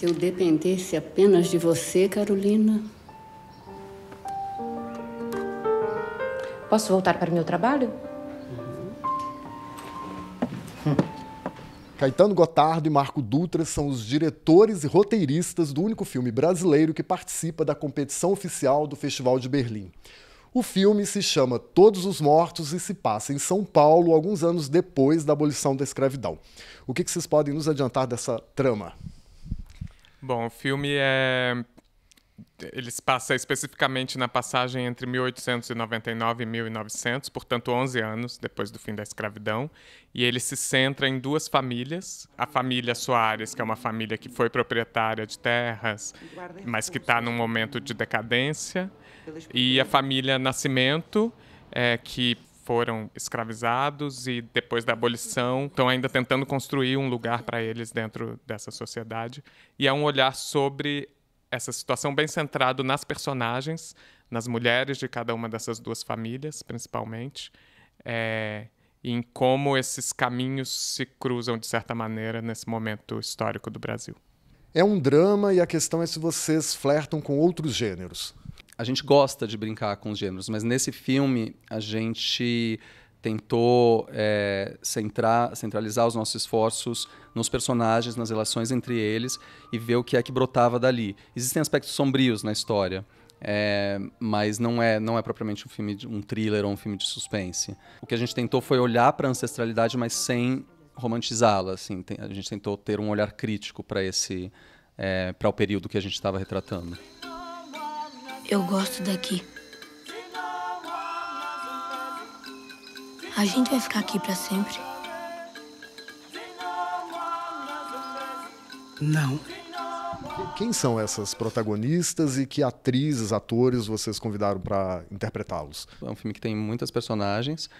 Se eu dependesse apenas de você, Carolina. Posso voltar para o meu trabalho? Hum. Caetano Gotardo e Marco Dutra são os diretores e roteiristas do único filme brasileiro que participa da competição oficial do Festival de Berlim. O filme se chama Todos os Mortos e se passa em São Paulo alguns anos depois da abolição da escravidão. O que vocês podem nos adiantar dessa trama? Bom, o filme é ele se passa especificamente na passagem entre 1899 e 1900, portanto 11 anos depois do fim da escravidão, e ele se centra em duas famílias, a família Soares, que é uma família que foi proprietária de terras, mas que está num momento de decadência, e a família Nascimento, é, que foram escravizados e depois da abolição estão ainda tentando construir um lugar para eles dentro dessa sociedade. E é um olhar sobre essa situação bem centrado nas personagens, nas mulheres de cada uma dessas duas famílias, principalmente, é, em como esses caminhos se cruzam de certa maneira nesse momento histórico do Brasil. É um drama e a questão é se vocês flertam com outros gêneros a gente gosta de brincar com os gêneros, mas nesse filme a gente tentou é, centrar, centralizar os nossos esforços nos personagens, nas relações entre eles e ver o que é que brotava dali. Existem aspectos sombrios na história, é, mas não é, não é propriamente um filme, de, um thriller ou um filme de suspense. O que a gente tentou foi olhar para a ancestralidade, mas sem romantizá-la. Assim, a gente tentou ter um olhar crítico para esse, é, para o período que a gente estava retratando. Eu gosto daqui. A gente vai ficar aqui para sempre? Não. Quem são essas protagonistas e que atrizes, atores vocês convidaram para interpretá-los? É um filme que tem muitas personagens,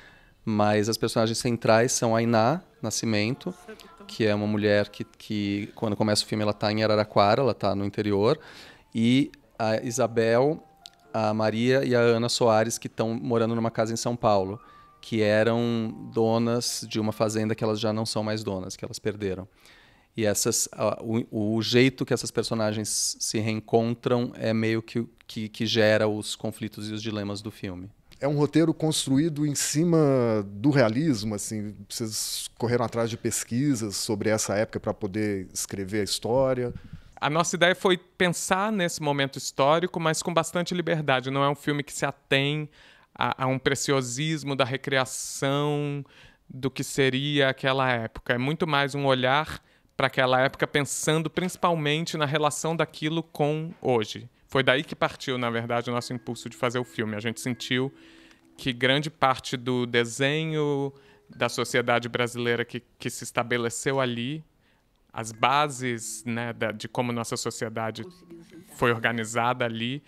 mas as personagens centrais são a Iná Nascimento, que é uma mulher que, que quando começa o filme, ela está em Araraquara, ela está no interior, e a Isabel, a Maria e a Ana Soares, que estão morando numa casa em São Paulo, que eram donas de uma fazenda que elas já não são mais donas, que elas perderam. E essas, o, o jeito que essas personagens se reencontram é meio que, que, que gera os conflitos e os dilemas do filme é um roteiro construído em cima do realismo, assim, vocês correram atrás de pesquisas sobre essa época para poder escrever a história? a nossa ideia foi pensar nesse momento histórico, mas com bastante liberdade. Não é um filme que se atém a, a um preciosismo da recriação do que seria aquela época. É muito mais um olhar para aquela época, pensando principalmente na relação daquilo com hoje. Foi daí que partiu, na verdade, o nosso impulso de fazer o filme. A gente sentiu que grande parte do desenho da sociedade brasileira que, que se estabeleceu ali as bases né, da, de como nossa sociedade foi organizada ali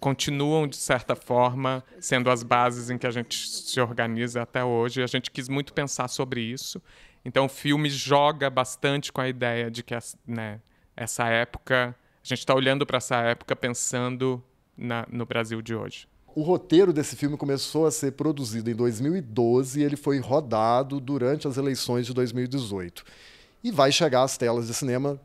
continuam, de certa forma, sendo as bases em que a gente se organiza até hoje. A gente quis muito pensar sobre isso. Então, o filme joga bastante com a ideia de que né, essa época, a gente está olhando para essa época pensando na, no Brasil de hoje. O roteiro desse filme começou a ser produzido em 2012 e ele foi rodado durante as eleições de 2018 e vai chegar às telas de cinema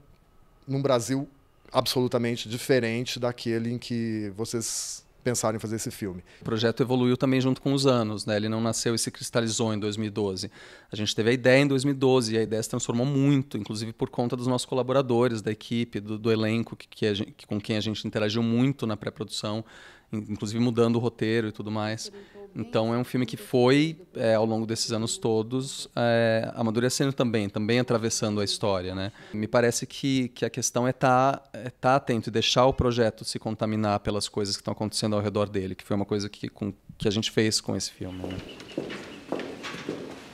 num Brasil absolutamente diferente daquele em que vocês pensaram em fazer esse filme. O projeto evoluiu também junto com os anos, né? Ele não nasceu e se cristalizou em 2012. A gente teve a ideia em 2012 e a ideia se transformou muito, inclusive por conta dos nossos colaboradores, da equipe, do, do elenco que, que gente, com quem a gente interagiu muito na pré-produção, inclusive mudando o roteiro e tudo mais. Então é um filme que foi, é, ao longo desses anos todos, é, amadurecendo também, também atravessando a história. Né? Me parece que, que a questão é estar tá, é tá atento e deixar o projeto se contaminar pelas coisas que estão acontecendo ao redor dele, que foi uma coisa que, com, que a gente fez com esse filme. Né?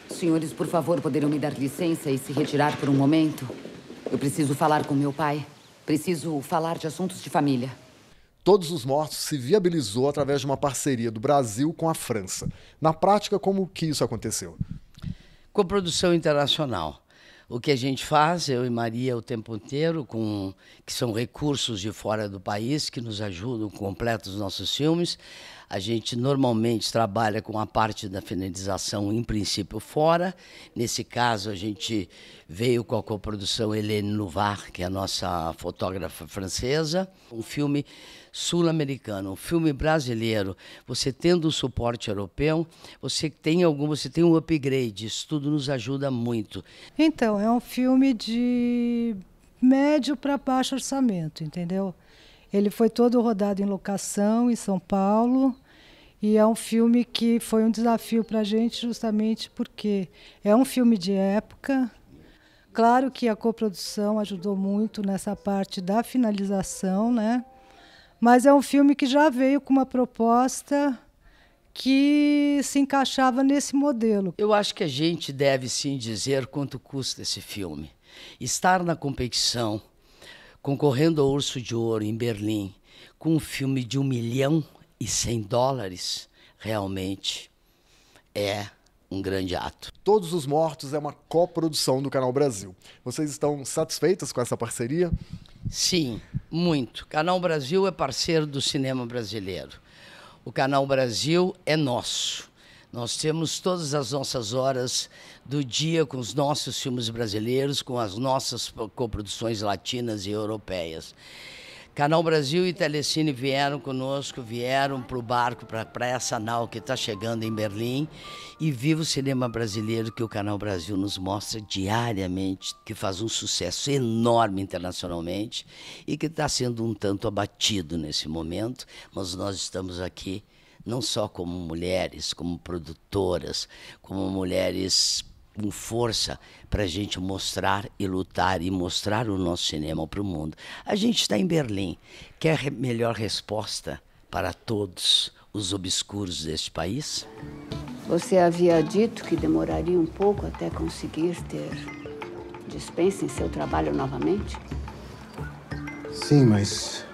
Senhores, por favor, poderão me dar licença e se retirar por um momento? Eu preciso falar com meu pai. Preciso falar de assuntos de família todos os mortos se viabilizou através de uma parceria do Brasil com a França. Na prática, como que isso aconteceu? Com produção internacional. O que a gente faz, eu e Maria o tempo inteiro, com que são recursos de fora do país que nos ajudam completos os nossos filmes. A gente normalmente trabalha com a parte da finalização em princípio fora. Nesse caso, a gente veio com a coprodução Helene Louvard, que é a nossa fotógrafa francesa. Um filme sul-americano, um filme brasileiro, você tendo o suporte europeu, você tem algum, você tem um upgrade, isso tudo nos ajuda muito. Então, é um filme de médio para baixo orçamento, entendeu? Ele foi todo rodado em locação em São Paulo. E é um filme que foi um desafio para a gente, justamente porque é um filme de época. Claro que a coprodução ajudou muito nessa parte da finalização, né? Mas é um filme que já veio com uma proposta que se encaixava nesse modelo. Eu acho que a gente deve sim dizer quanto custa esse filme. Estar na competição, concorrendo ao Urso de Ouro em Berlim, com um filme de um milhão e cem dólares, realmente é um grande ato. Todos os Mortos é uma coprodução do Canal Brasil. Vocês estão satisfeitas com essa parceria? Sim. Muito. Canal Brasil é parceiro do cinema brasileiro. O Canal Brasil é nosso. Nós temos todas as nossas horas do dia com os nossos filmes brasileiros, com as nossas coproduções latinas e europeias. Canal Brasil e Telecine vieram conosco, vieram para o barco, para essa nau que está chegando em Berlim. E viva o cinema brasileiro que o Canal Brasil nos mostra diariamente, que faz um sucesso enorme internacionalmente e que está sendo um tanto abatido nesse momento, mas nós estamos aqui não só como mulheres, como produtoras, como mulheres com força para a gente mostrar e lutar e mostrar o nosso cinema para o mundo. A gente está em Berlim. Quer melhor resposta para todos os obscuros deste país? Você havia dito que demoraria um pouco até conseguir ter dispensa em seu trabalho novamente? Sim, mas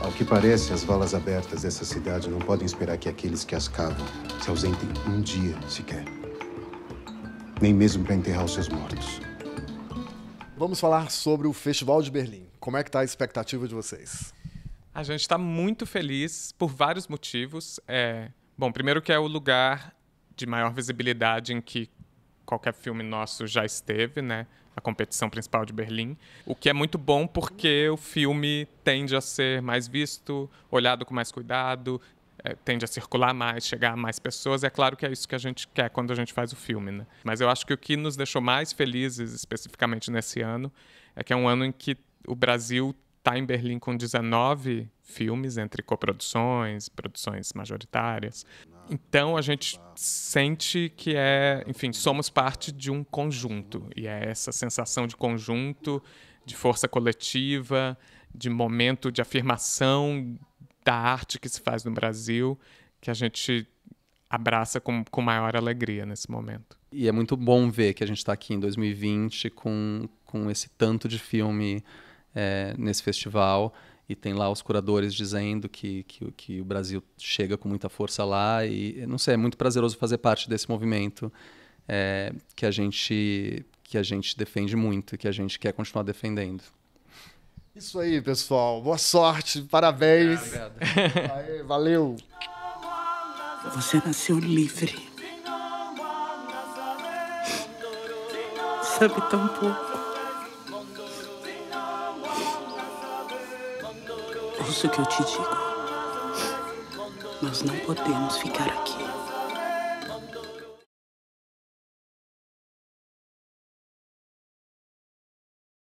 ao que parece, as valas abertas dessa cidade não podem esperar que aqueles que as cavam se ausentem um dia sequer nem mesmo para enterrar os seus mortos. Vamos falar sobre o Festival de Berlim. Como é que está a expectativa de vocês? A gente está muito feliz por vários motivos. É... Bom, primeiro que é o lugar de maior visibilidade em que qualquer filme nosso já esteve, né? A competição principal de Berlim. O que é muito bom porque o filme tende a ser mais visto, olhado com mais cuidado, é, tende a circular mais, chegar a mais pessoas. É claro que é isso que a gente quer quando a gente faz o filme, né? Mas eu acho que o que nos deixou mais felizes, especificamente nesse ano, é que é um ano em que o Brasil está em Berlim com 19 filmes entre coproduções, produções majoritárias. Então a gente sente que é, enfim, somos parte de um conjunto e é essa sensação de conjunto, de força coletiva, de momento de afirmação da arte que se faz no Brasil, que a gente abraça com, com maior alegria nesse momento. E é muito bom ver que a gente está aqui em 2020 com, com esse tanto de filme é, nesse festival. E tem lá os curadores dizendo que, que, que o Brasil chega com muita força lá. E não sei, é muito prazeroso fazer parte desse movimento é, que, a gente, que a gente defende muito, que a gente quer continuar defendendo. Isso aí, pessoal. Boa sorte, parabéns. Aê, valeu. Você nasceu livre. Sabe tão pouco. Ouça o que eu te digo. Nós não podemos ficar aqui.